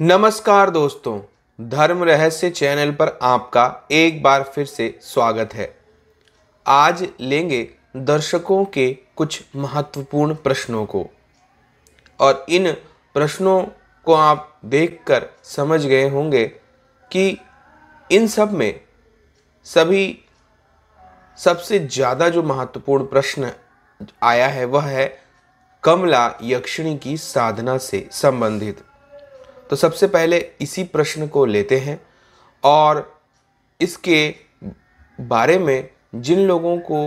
नमस्कार दोस्तों धर्म रहस्य चैनल पर आपका एक बार फिर से स्वागत है आज लेंगे दर्शकों के कुछ महत्वपूर्ण प्रश्नों को और इन प्रश्नों को आप देखकर समझ गए होंगे कि इन सब में सभी सबसे ज़्यादा जो महत्वपूर्ण प्रश्न आया है वह है कमला यक्षिणी की साधना से संबंधित तो सबसे पहले इसी प्रश्न को लेते हैं और इसके बारे में जिन लोगों को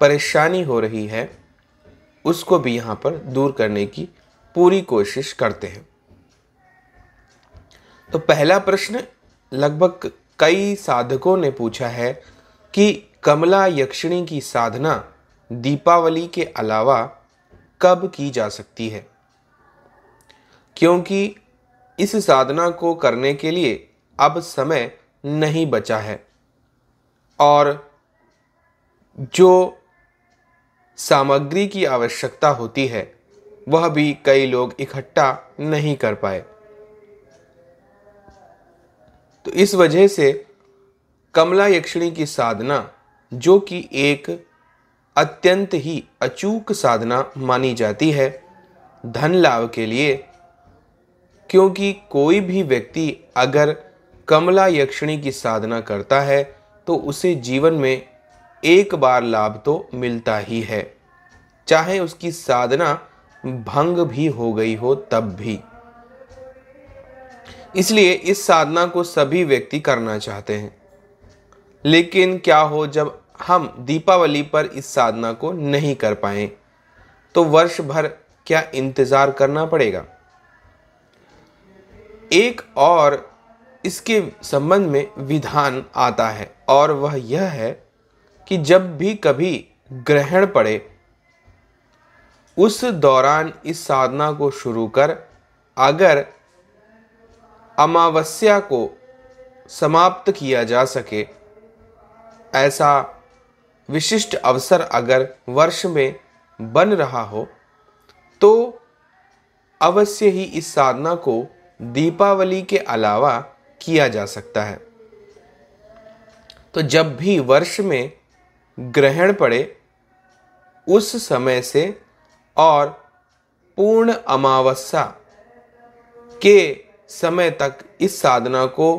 परेशानी हो रही है उसको भी यहाँ पर दूर करने की पूरी कोशिश करते हैं तो पहला प्रश्न लगभग कई साधकों ने पूछा है कि कमला यक्षिणी की साधना दीपावली के अलावा कब की जा सकती है क्योंकि इस साधना को करने के लिए अब समय नहीं बचा है और जो सामग्री की आवश्यकता होती है वह भी कई लोग इकट्ठा नहीं कर पाए तो इस वजह से कमला यक्षिणी की साधना जो कि एक अत्यंत ही अचूक साधना मानी जाती है धन लाभ के लिए क्योंकि कोई भी व्यक्ति अगर कमला यक्षिणी की साधना करता है तो उसे जीवन में एक बार लाभ तो मिलता ही है चाहे उसकी साधना भंग भी हो गई हो तब भी इसलिए इस साधना को सभी व्यक्ति करना चाहते हैं लेकिन क्या हो जब हम दीपावली पर इस साधना को नहीं कर पाए तो वर्ष भर क्या इंतज़ार करना पड़ेगा एक और इसके संबंध में विधान आता है और वह यह है कि जब भी कभी ग्रहण पड़े उस दौरान इस साधना को शुरू कर अगर अमावस्या को समाप्त किया जा सके ऐसा विशिष्ट अवसर अगर वर्ष में बन रहा हो तो अवश्य ही इस साधना को दीपावली के अलावा किया जा सकता है तो जब भी वर्ष में ग्रहण पड़े उस समय से और पूर्ण अमावस्या के समय तक इस साधना को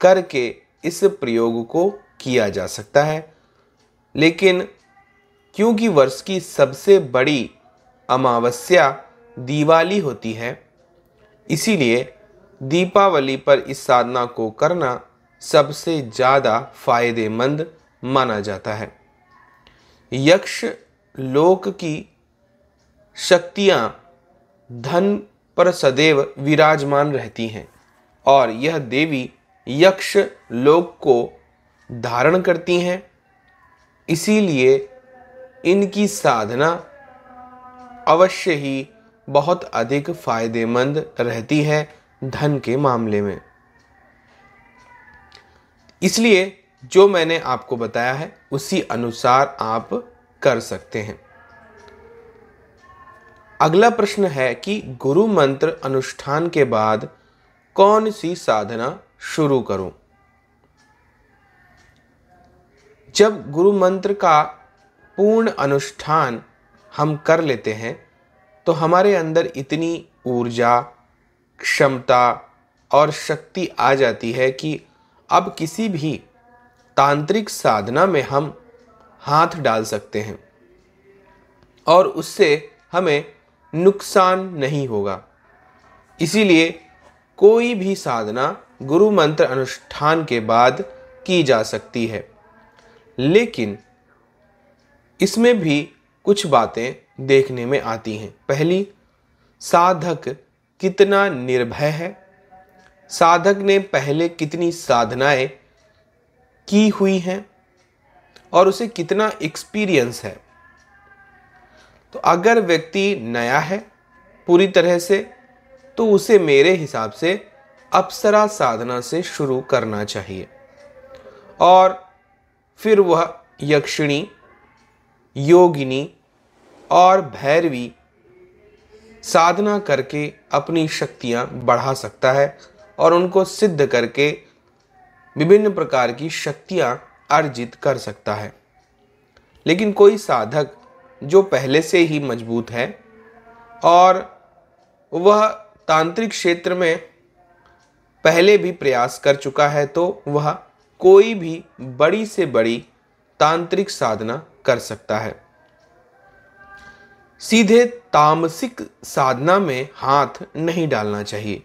करके इस प्रयोग को किया जा सकता है लेकिन क्योंकि वर्ष की सबसे बड़ी अमावस्या दिवाली होती है इसीलिए दीपावली पर इस साधना को करना सबसे ज़्यादा फायदेमंद माना जाता है यक्ष लोक की शक्तियाँ धन पर सदैव विराजमान रहती हैं और यह देवी यक्ष लोक को धारण करती हैं इसीलिए इनकी साधना अवश्य ही बहुत अधिक फायदेमंद रहती है धन के मामले में इसलिए जो मैंने आपको बताया है उसी अनुसार आप कर सकते हैं अगला प्रश्न है कि गुरु मंत्र अनुष्ठान के बाद कौन सी साधना शुरू करूं जब गुरु मंत्र का पूर्ण अनुष्ठान हम कर लेते हैं तो हमारे अंदर इतनी ऊर्जा क्षमता और शक्ति आ जाती है कि अब किसी भी तांत्रिक साधना में हम हाथ डाल सकते हैं और उससे हमें नुकसान नहीं होगा इसीलिए कोई भी साधना गुरु मंत्र अनुष्ठान के बाद की जा सकती है लेकिन इसमें भी कुछ बातें देखने में आती हैं पहली साधक कितना निर्भय है साधक ने पहले कितनी साधनाएं की हुई हैं और उसे कितना एक्सपीरियंस है तो अगर व्यक्ति नया है पूरी तरह से तो उसे मेरे हिसाब से अप्सरा साधना से शुरू करना चाहिए और फिर वह यक्षिणी योगिनी और भैरवी साधना करके अपनी शक्तियाँ बढ़ा सकता है और उनको सिद्ध करके विभिन्न प्रकार की शक्तियाँ अर्जित कर सकता है लेकिन कोई साधक जो पहले से ही मजबूत है और वह तांत्रिक क्षेत्र में पहले भी प्रयास कर चुका है तो वह कोई भी बड़ी से बड़ी तांत्रिक साधना कर सकता है सीधे तामसिक साधना में हाथ नहीं डालना चाहिए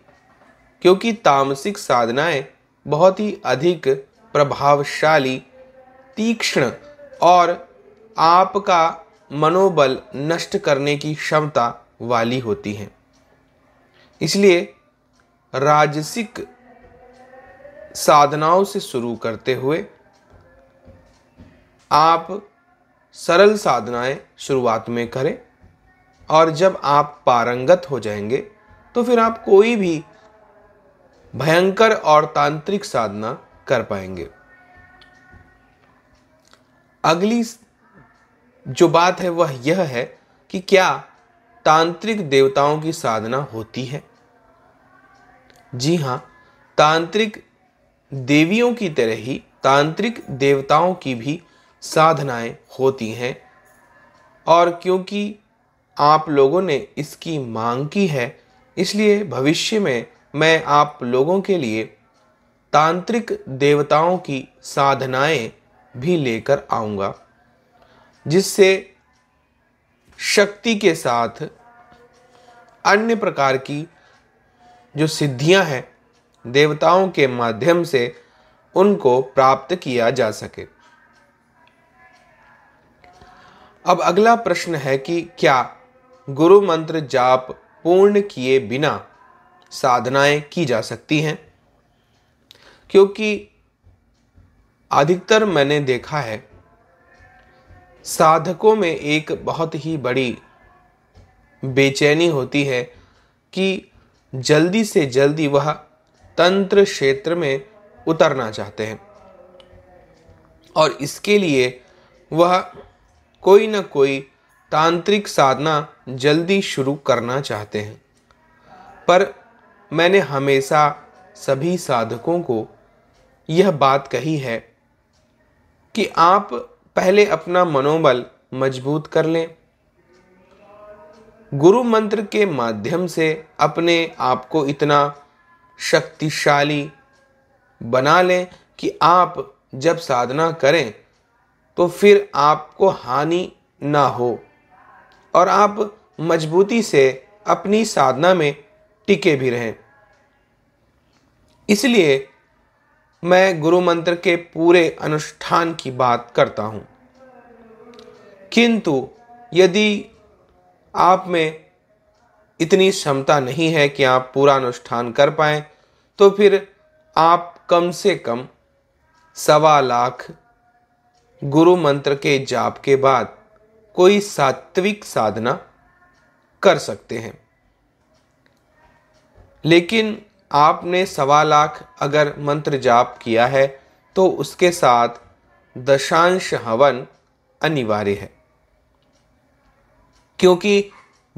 क्योंकि तामसिक साधनाएं बहुत ही अधिक प्रभावशाली तीक्ष्ण और आपका मनोबल नष्ट करने की क्षमता वाली होती हैं इसलिए राजसिक साधनाओं से शुरू करते हुए आप सरल साधनाएं शुरुआत में करें और जब आप पारंगत हो जाएंगे तो फिर आप कोई भी भयंकर और तांत्रिक साधना कर पाएंगे अगली जो बात है वह यह है कि क्या तांत्रिक देवताओं की साधना होती है जी हाँ तांत्रिक देवियों की तरह ही तांत्रिक देवताओं की भी साधनाएं होती हैं और क्योंकि आप लोगों ने इसकी मांग की है इसलिए भविष्य में मैं आप लोगों के लिए तांत्रिक देवताओं की साधनाएं भी लेकर आऊंगा जिससे शक्ति के साथ अन्य प्रकार की जो सिद्धियां हैं देवताओं के माध्यम से उनको प्राप्त किया जा सके अब अगला प्रश्न है कि क्या गुरु मंत्र जाप पूर्ण किए बिना साधनाएं की जा सकती हैं क्योंकि अधिकतर मैंने देखा है साधकों में एक बहुत ही बड़ी बेचैनी होती है कि जल्दी से जल्दी वह तंत्र क्षेत्र में उतरना चाहते हैं और इसके लिए वह कोई ना कोई तांत्रिक साधना जल्दी शुरू करना चाहते हैं पर मैंने हमेशा सभी साधकों को यह बात कही है कि आप पहले अपना मनोबल मजबूत कर लें गुरु मंत्र के माध्यम से अपने आप को इतना शक्तिशाली बना लें कि आप जब साधना करें तो फिर आपको हानि ना हो और आप मजबूती से अपनी साधना में टिके भी रहें इसलिए मैं गुरु मंत्र के पूरे अनुष्ठान की बात करता हूँ किंतु यदि आप में इतनी क्षमता नहीं है कि आप पूरा अनुष्ठान कर पाएँ तो फिर आप कम से कम सवा लाख गुरु मंत्र के जाप के बाद कोई सात्विक साधना कर सकते हैं लेकिन आपने सवा लाख अगर मंत्र जाप किया है तो उसके साथ दशांश हवन अनिवार्य है क्योंकि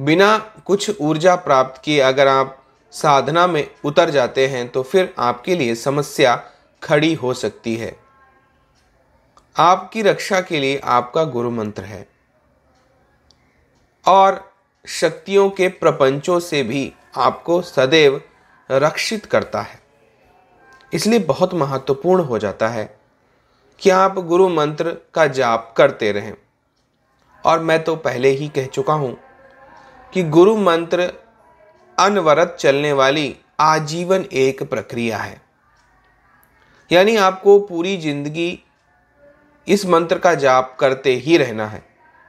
बिना कुछ ऊर्जा प्राप्त किए अगर आप साधना में उतर जाते हैं तो फिर आपके लिए समस्या खड़ी हो सकती है आपकी रक्षा के लिए आपका गुरु मंत्र है और शक्तियों के प्रपंचों से भी आपको सदैव रक्षित करता है इसलिए बहुत महत्वपूर्ण हो जाता है कि आप गुरु मंत्र का जाप करते रहें और मैं तो पहले ही कह चुका हूँ कि गुरु मंत्र अनवरत चलने वाली आजीवन एक प्रक्रिया है यानी आपको पूरी जिंदगी इस मंत्र का जाप करते ही रहना है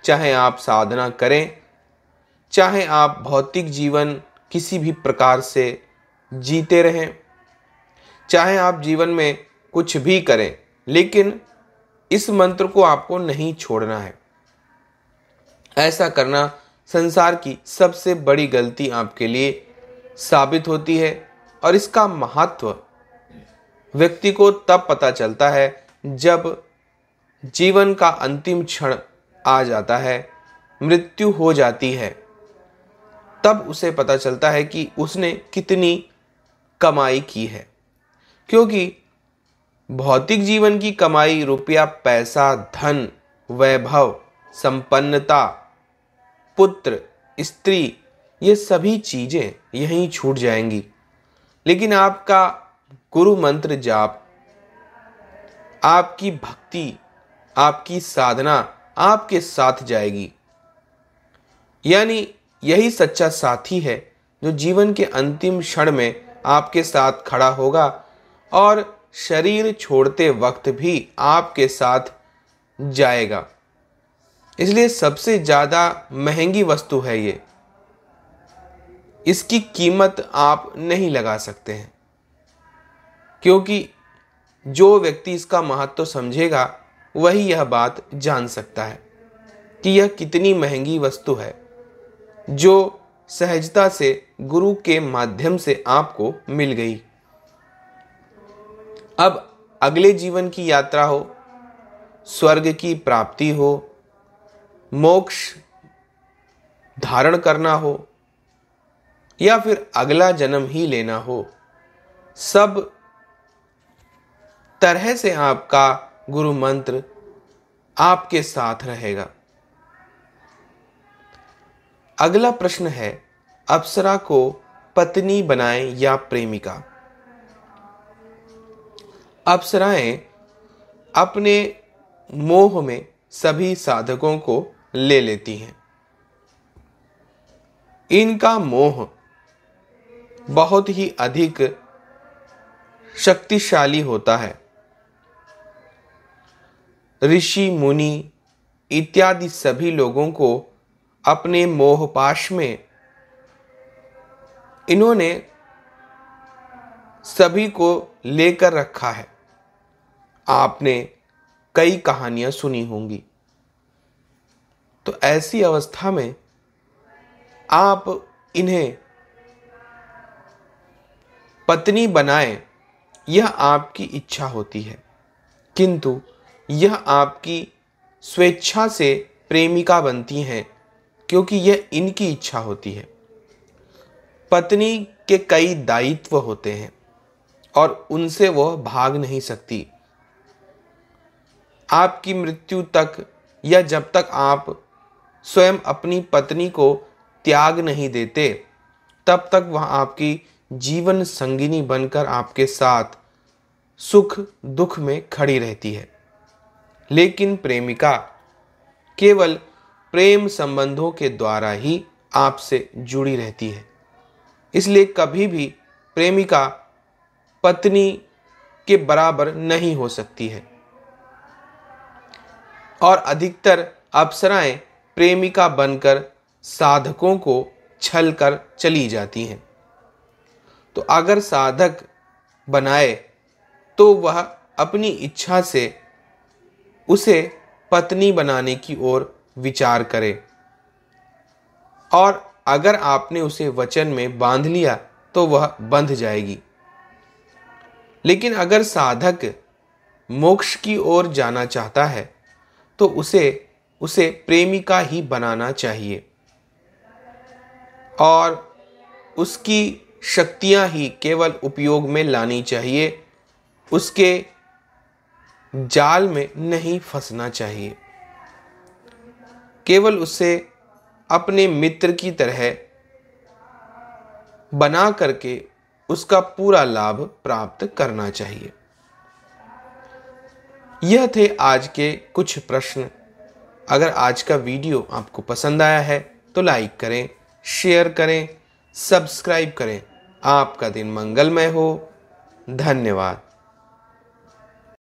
चाहे आप साधना करें चाहे आप भौतिक जीवन किसी भी प्रकार से जीते रहें चाहे आप जीवन में कुछ भी करें लेकिन इस मंत्र को आपको नहीं छोड़ना है ऐसा करना संसार की सबसे बड़ी गलती आपके लिए साबित होती है और इसका महत्व व्यक्ति को तब पता चलता है जब जीवन का अंतिम क्षण आ जाता है मृत्यु हो जाती है तब उसे पता चलता है कि उसने कितनी कमाई की है क्योंकि भौतिक जीवन की कमाई रुपया पैसा धन वैभव संपन्नता पुत्र स्त्री ये सभी चीज़ें यहीं छूट जाएंगी लेकिन आपका गुरु मंत्र जाप आपकी भक्ति आपकी साधना आपके साथ जाएगी यानी यही सच्चा साथी है जो जीवन के अंतिम क्षण में आपके साथ खड़ा होगा और शरीर छोड़ते वक्त भी आपके साथ जाएगा इसलिए सबसे ज़्यादा महंगी वस्तु है ये इसकी कीमत आप नहीं लगा सकते हैं क्योंकि जो व्यक्ति इसका महत्व समझेगा वही यह बात जान सकता है कि यह कितनी महंगी वस्तु है जो सहजता से गुरु के माध्यम से आपको मिल गई अब अगले जीवन की यात्रा हो स्वर्ग की प्राप्ति हो मोक्ष धारण करना हो या फिर अगला जन्म ही लेना हो सब तरह से आपका गुरु मंत्र आपके साथ रहेगा अगला प्रश्न है अप्सरा को पत्नी बनाए या प्रेमिका अप्सराएं अपने मोह में सभी साधकों को ले लेती हैं इनका मोह बहुत ही अधिक शक्तिशाली होता है ऋषि मुनि इत्यादि सभी लोगों को अपने मोहपाश में इन्होंने सभी को लेकर रखा है आपने कई कहानियां सुनी होंगी तो ऐसी अवस्था में आप इन्हें पत्नी बनाए यह आपकी इच्छा होती है किंतु यह आपकी स्वेच्छा से प्रेमिका बनती हैं क्योंकि यह इनकी इच्छा होती है पत्नी के कई दायित्व होते हैं और उनसे वह भाग नहीं सकती आपकी मृत्यु तक या जब तक आप स्वयं अपनी पत्नी को त्याग नहीं देते तब तक वह आपकी जीवन संगिनी बनकर आपके साथ सुख दुख में खड़ी रहती है लेकिन प्रेमिका केवल प्रेम संबंधों के द्वारा ही आपसे जुड़ी रहती है इसलिए कभी भी प्रेमिका पत्नी के बराबर नहीं हो सकती है और अधिकतर अप्सराएं प्रेमिका बनकर साधकों को छल कर चली जाती हैं तो अगर साधक बनाए तो वह अपनी इच्छा से उसे पत्नी बनाने की ओर विचार करें और अगर आपने उसे वचन में बांध लिया तो वह बंध जाएगी लेकिन अगर साधक मोक्ष की ओर जाना चाहता है तो उसे उसे प्रेमिका ही बनाना चाहिए और उसकी शक्तियां ही केवल उपयोग में लानी चाहिए उसके जाल में नहीं फंसना चाहिए केवल उसे अपने मित्र की तरह बना करके उसका पूरा लाभ प्राप्त करना चाहिए यह थे आज के कुछ प्रश्न अगर आज का वीडियो आपको पसंद आया है तो लाइक करें शेयर करें सब्सक्राइब करें आपका दिन मंगलमय हो धन्यवाद